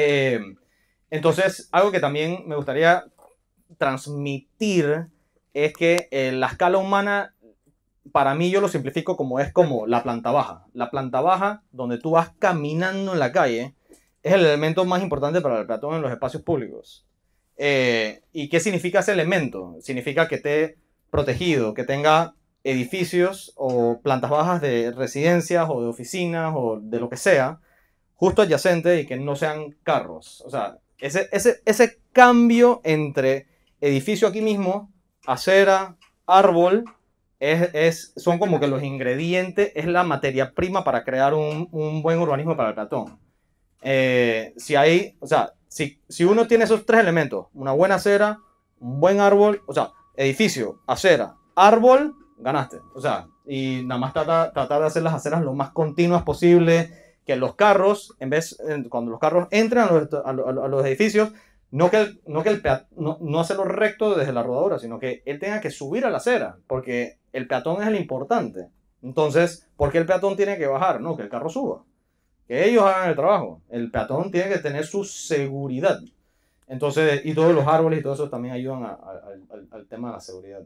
Eh, entonces, algo que también me gustaría transmitir es que eh, la escala humana, para mí yo lo simplifico como es como la planta baja. La planta baja, donde tú vas caminando en la calle, es el elemento más importante para el peatón en los espacios públicos. Eh, ¿Y qué significa ese elemento? Significa que esté protegido, que tenga edificios o plantas bajas de residencias o de oficinas o de lo que sea, justo adyacente y que no sean carros. O sea, ese, ese, ese cambio entre edificio aquí mismo, acera, árbol, es, son como que los ingredientes, es la materia prima para crear un, un buen urbanismo para el ratón. Eh, si hay, o sea, si, si, uno tiene esos tres elementos, una buena acera, un buen árbol, o sea, edificio, acera, árbol, ganaste. O sea, y nada más tratar, tratar de hacer las aceras lo más continuas posible, que los carros, en vez, cuando los carros entran a los, edificios, no que no, que el peatón, no, hacerlo recto desde la rodadora, sino que él tenga que subir a la acera, porque el peatón es el importante. Entonces, ¿por qué el peatón tiene que bajar? No, que el carro suba. Que ellos hagan el trabajo. El peatón tiene que tener su seguridad. Entonces, y todos los árboles y todo eso también ayudan al tema de la seguridad.